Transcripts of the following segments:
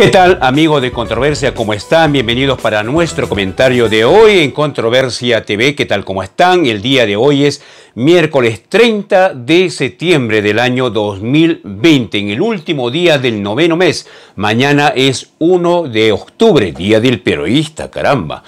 ¿Qué tal, amigo de Controversia? ¿Cómo están? Bienvenidos para nuestro comentario de hoy en Controversia TV. ¿Qué tal? ¿Cómo están? El día de hoy es miércoles 30 de septiembre del año 2020, en el último día del noveno mes. Mañana es 1 de octubre, día del periodista, caramba.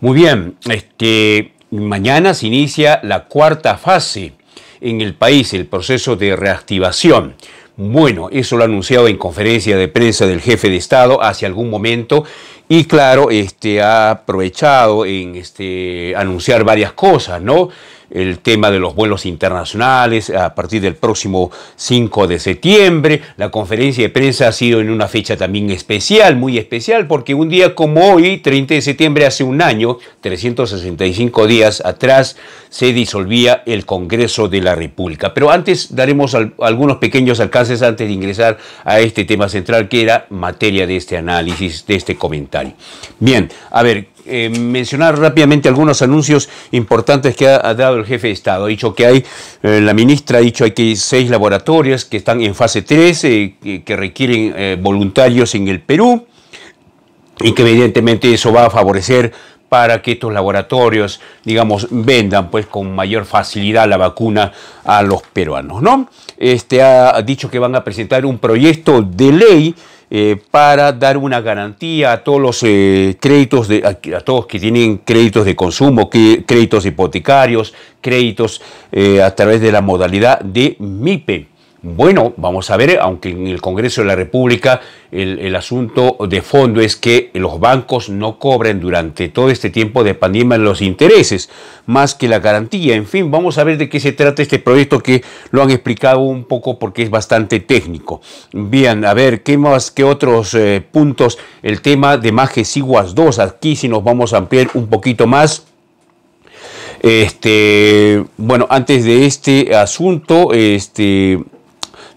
Muy bien, este, mañana se inicia la cuarta fase en el país, el proceso de reactivación bueno, eso lo ha anunciado en conferencia de prensa del jefe de Estado hace algún momento y claro, este, ha aprovechado en este, anunciar varias cosas, ¿no? el tema de los vuelos internacionales a partir del próximo 5 de septiembre. La conferencia de prensa ha sido en una fecha también especial, muy especial, porque un día como hoy, 30 de septiembre, hace un año, 365 días atrás, se disolvía el Congreso de la República. Pero antes daremos algunos pequeños alcances antes de ingresar a este tema central que era materia de este análisis, de este comentario. Bien, a ver, eh, mencionar rápidamente algunos anuncios importantes que ha, dado el jefe de Estado. Ha dicho que hay, eh, la ministra ha dicho que hay seis laboratorios que están en fase 3, eh, que requieren voluntarios en el Perú y que evidentemente eso va a favorecer para que estos laboratorios, digamos, vendan pues con mayor facilidad la vacuna a los peruanos, ¿no? Este ha dicho que van a presentar un proyecto de ley eh, para dar una garantía a todos los eh, créditos, de, a, todos que tienen créditos de consumo, créditos hipotecarios, créditos eh, a través de la modalidad de MIPE. Bueno, vamos a ver, eh, aunque en el Congreso de la República el, asunto de fondo es que los bancos no cobren durante todo este tiempo de pandemia los intereses, más que la garantía. En fin, vamos a ver de qué se trata este proyecto que lo han explicado un poco porque es bastante técnico. Bien, a ver, ¿qué más, qué otros eh, puntos? El tema de Majes Iguas 2, aquí si nos vamos a ampliar un poquito más. Este, bueno, antes de este asunto, este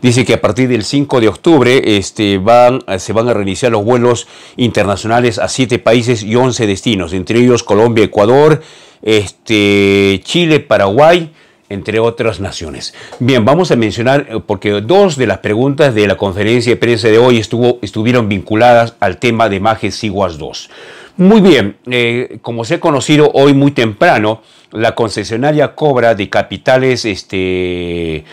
Dice que a partir del 5 de octubre este, van, eh, se van a reiniciar los vuelos internacionales a 7 países y 11 destinos, entre ellos Colombia, Ecuador, este, Chile, Paraguay, entre otras naciones. Bien, vamos a mencionar, eh, porque dos de las preguntas de la conferencia de prensa de hoy estuvo, estuvieron vinculadas al tema de Majes Siguas 2. Muy bien, eh, como se ha conocido hoy muy temprano, la concesionaria Cobra de Capitales este,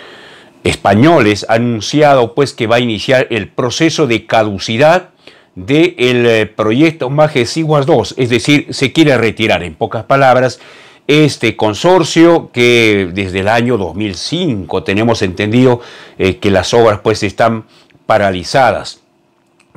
españoles ha anunciado pues que va a iniciar el proceso de caducidad del eh, proyecto Majes siguas 2, es decir, se quiere retirar en pocas palabras este consorcio que desde el año 2005 tenemos entendido eh, que las obras pues están paralizadas.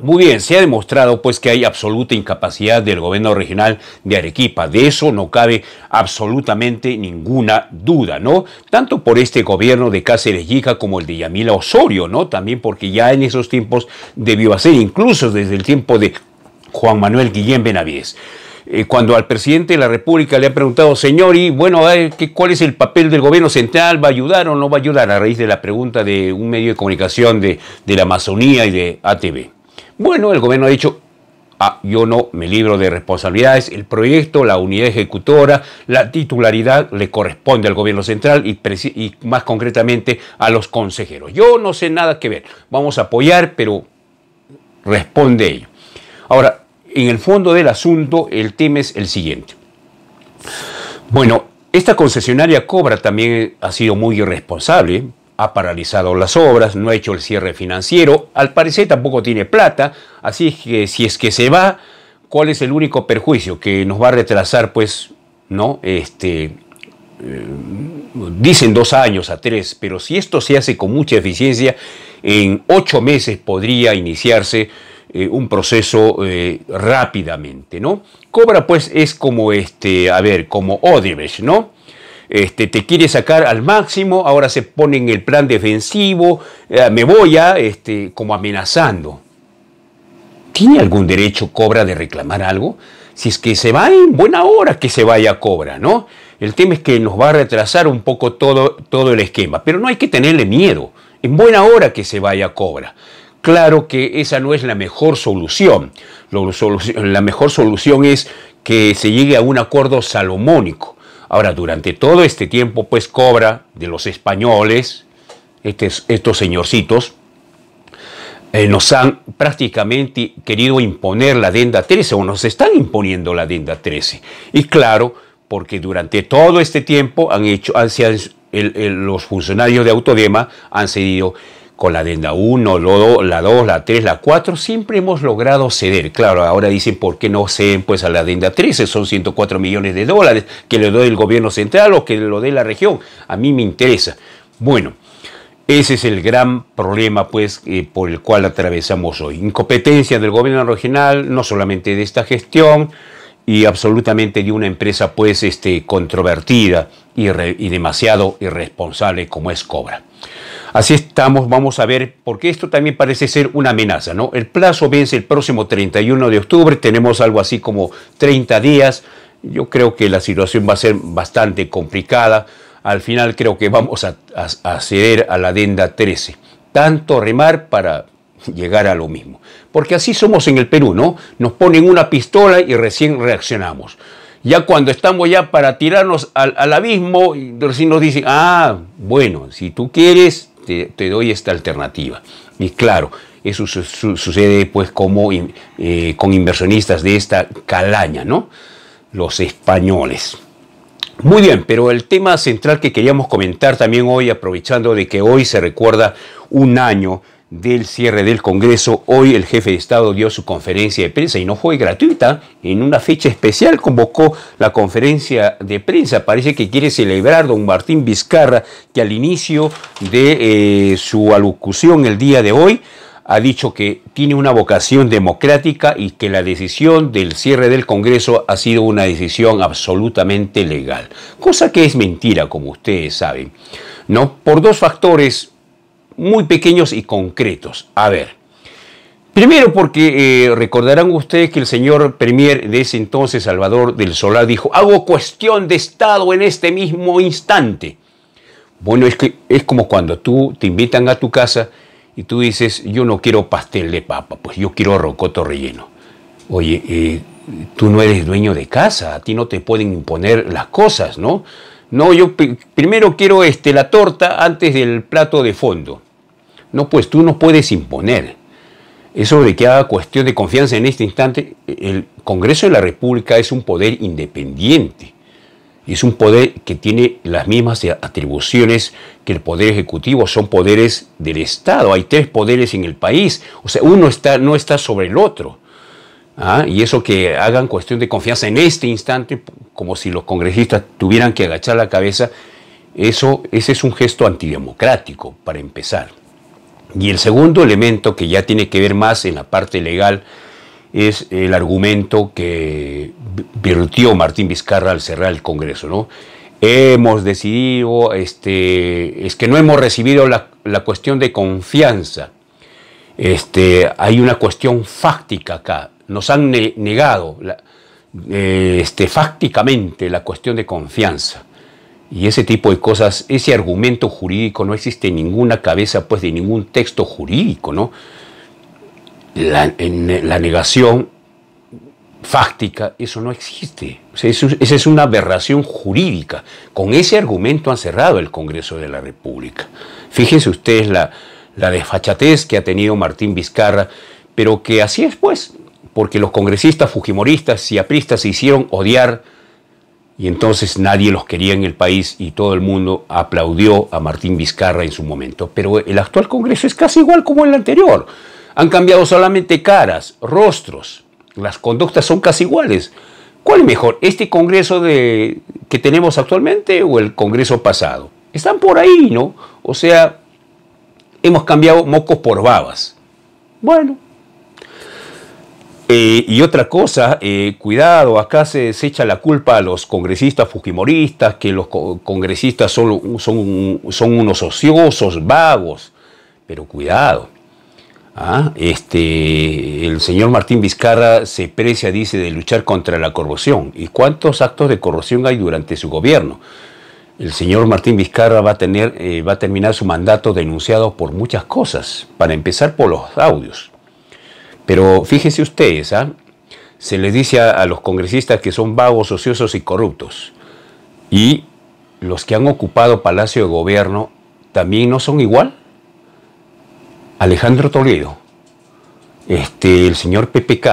Muy bien, se ha demostrado pues que hay absoluta incapacidad del gobierno regional de Arequipa, de eso no cabe absolutamente ninguna duda, ¿no? Tanto por este gobierno de Cáceres Yica como el de Yamila Osorio, ¿no? También porque ya en esos tiempos debió hacer, incluso desde el tiempo de Juan Manuel Guillén Benavides eh, cuando al presidente de la República le ha preguntado, señor, y bueno, ¿cuál es el papel del gobierno central? ¿Va a ayudar o no va a ayudar? A raíz de la pregunta de un medio de comunicación de, de la Amazonía y de ATV. Bueno, el gobierno ha dicho, ah, yo no me libro de responsabilidades, el proyecto, la unidad ejecutora, la titularidad le corresponde al gobierno central y, más concretamente a los consejeros. Yo no sé nada que ver, vamos a apoyar, pero responde ello. Ahora, en el fondo del asunto, el tema es el siguiente. Bueno, esta concesionaria Cobra también ha sido muy irresponsable ha paralizado las obras, no ha hecho el cierre financiero, al parecer tampoco tiene plata, así que si es que se va, ¿cuál es el único perjuicio que nos va a retrasar pues, no, este eh, dicen dos años a tres, pero si esto se hace con mucha eficiencia, en ocho meses podría iniciarse eh, un proceso eh, rápidamente, ¿no? Cobra pues es como este, a ver, como Odebrecht, ¿no? Este, te quiere sacar al máximo, ahora se pone en el plan defensivo, eh, me voy a, este, como amenazando. ¿Tiene algún derecho Cobra de reclamar algo? Si es que se va en buena hora que se vaya Cobra, ¿no? El tema es que nos va a retrasar un poco todo, todo el esquema, pero no hay que tenerle miedo. En buena hora que se vaya Cobra. Claro que esa no es la mejor solución. La mejor solución es que se llegue a un acuerdo salomónico Ahora, durante todo este tiempo, pues cobra de los españoles, estos señorcitos, eh, nos han prácticamente querido imponer la Adenda 13 o nos están imponiendo la Adenda 13. Y claro, porque durante todo este tiempo han hecho, los funcionarios de Autodema han cedido con la adenda 1, la 2, la 3, la 4, siempre hemos logrado ceder. Claro, ahora dicen, ¿por qué no ceden pues a la adenda 13? Son 104 millones de dólares que le doy el gobierno central o que lo dé la región. A mí me interesa. Bueno, ese es el gran problema pues eh, por el cual atravesamos hoy. Incompetencia del gobierno regional, no solamente de esta gestión, y absolutamente de una empresa pues este, controvertida y demasiado irresponsable como es Cobra. Así estamos, vamos a ver, porque esto también parece ser una amenaza, ¿no? El plazo vence el próximo 31 de octubre, tenemos algo así como 30 días. Yo creo que la situación va a ser bastante complicada. Al final creo que vamos a, a ceder a la adenda 13. Tanto remar para llegar a lo mismo. Porque así somos en el Perú, ¿no? Nos ponen una pistola y recién reaccionamos. Ya cuando estamos ya para tirarnos al, al abismo, recién nos dicen, ah, bueno, si tú quieres, te, doy esta alternativa. Y claro, eso sucede pues como eh, con inversionistas de esta calaña, ¿no? Los españoles. Muy bien, pero el tema central que queríamos comentar también hoy, aprovechando de que hoy se recuerda un año del cierre del Congreso, hoy el jefe de Estado dio su conferencia de prensa y no fue gratuita. En una fecha especial convocó la conferencia de prensa. Parece que quiere celebrar don Martín Vizcarra, que al inicio de eh, su alocución el día de hoy ha dicho que tiene una vocación democrática y que la decisión del cierre del Congreso ha sido una decisión absolutamente legal. Cosa que es mentira, como ustedes saben. ¿no? Por dos factores muy pequeños y concretos. A ver. Primero porque eh, recordarán ustedes que el señor Premier de ese entonces, Salvador del Solar, dijo, hago cuestión de Estado en este mismo instante. Bueno, es que es como cuando tú te invitan a tu casa y tú dices, yo no quiero pastel de papa, pues yo quiero rocoto relleno. Oye, eh, tú no eres dueño de casa, a ti no te pueden imponer las cosas, ¿no? No, yo primero quiero este, la torta antes del plato de fondo. No, pues tú no puedes imponer. Eso de que haga cuestión de confianza en este instante, el Congreso de la República es un poder independiente. Es un poder que tiene las mismas atribuciones que el Poder Ejecutivo, son poderes del Estado. Hay tres poderes en el país, o sea, uno está, no está sobre el otro. Ah, y eso que hagan cuestión de confianza en este instante, como si los congresistas tuvieran que agachar la cabeza, eso, ese es un gesto antidemocrático, para empezar. Y el segundo elemento que ya tiene que ver más en la parte legal es el argumento que virtió Martín Vizcarra al cerrar el Congreso. ¿no? Hemos decidido, este, es que no hemos recibido la, cuestión de confianza. Este, hay una cuestión fáctica acá. Nos han negado eh, este, fácticamente la cuestión de confianza y ese tipo de cosas, ese argumento jurídico no existe en ninguna cabeza, pues, de ningún texto jurídico, ¿no? La, negación fáctica, eso no existe. esa es una aberración jurídica. Con ese argumento han cerrado el Congreso de la República. Fíjense ustedes la, la desfachatez que ha tenido Martín Vizcarra, pero que así es, pues, porque los congresistas fujimoristas y apristas se hicieron odiar y entonces nadie los quería en el país y todo el mundo aplaudió a Martín Vizcarra en su momento. Pero el actual Congreso es casi igual como el anterior. Han cambiado solamente caras, rostros, las conductas son casi iguales. ¿Cuál es mejor, este Congreso que tenemos actualmente o el Congreso pasado? Están por ahí, ¿no? O sea, hemos cambiado mocos por babas. Bueno, eh, y otra cosa, eh, cuidado, acá se, echa la culpa a los congresistas fujimoristas, que los congresistas son, unos ociosos, vagos, pero cuidado. ¿ah? este, el señor Martín Vizcarra se precia, dice, de luchar contra la corrupción. ¿Y cuántos actos de corrupción hay durante su gobierno? El señor Martín Vizcarra va a, tener, eh, va a terminar su mandato denunciado por muchas cosas, para empezar por los audios. Pero fíjense ustedes, ¿ah? se les dice a, los congresistas que son vagos, ociosos y corruptos. Y los que han ocupado Palacio de Gobierno también no son igual. Alejandro Toledo, este, el señor PPK,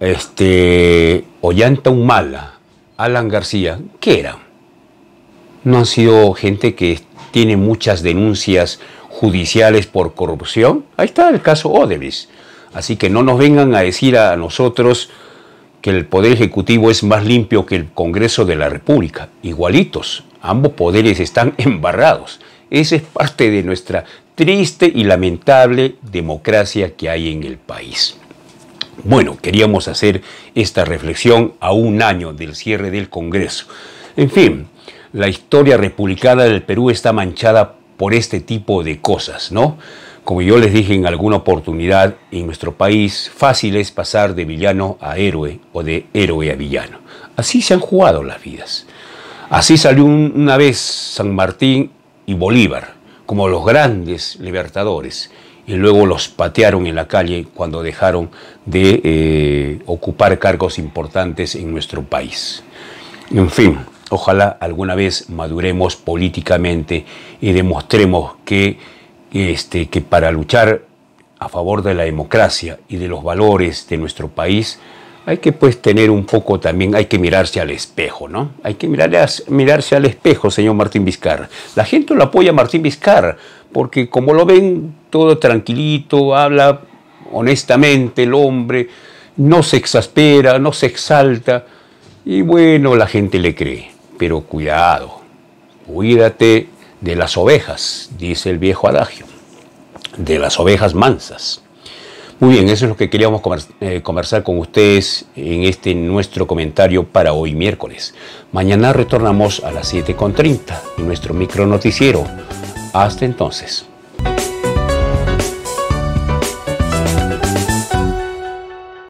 este, Ollanta Humala, Alan García, ¿qué eran? No han sido gente que tiene muchas denuncias judiciales por corrupción. Ahí está el caso Odebrecht. Así que no nos vengan a decir a nosotros que el Poder Ejecutivo es más limpio que el Congreso de la República. Igualitos, ambos poderes están embarrados. Esa es parte de nuestra triste y lamentable democracia que hay en el país. Bueno, queríamos hacer esta reflexión a un año del cierre del Congreso. En fin, la historia republicana del Perú está manchada por este tipo de cosas, ¿no? Como yo les dije en alguna oportunidad, en nuestro país fácil es pasar de villano a héroe o de héroe a villano. Así se han jugado las vidas. Así salió una vez San Martín y Bolívar como los grandes libertadores y luego los patearon en la calle cuando dejaron de eh, ocupar cargos importantes en nuestro país. En fin, ojalá alguna vez maduremos políticamente y demostremos que este, que para luchar a favor de la democracia y de los valores de nuestro país, hay que pues tener un poco también, hay que mirarse al espejo, ¿no? Hay que mirarse, mirarse al espejo, señor Martín Vizcar. La gente lo apoya a Martín Vizcar, porque como lo ven todo tranquilito, habla honestamente el hombre, no se exaspera, no se exalta, y bueno, la gente le cree. Pero cuidado, cuídate de las ovejas, dice el viejo adagio, de las ovejas mansas. Muy bien, eso es lo que queríamos eh, conversar con ustedes en este nuestro comentario para hoy miércoles. Mañana retornamos a las 7.30 en nuestro micro noticiero. Hasta entonces.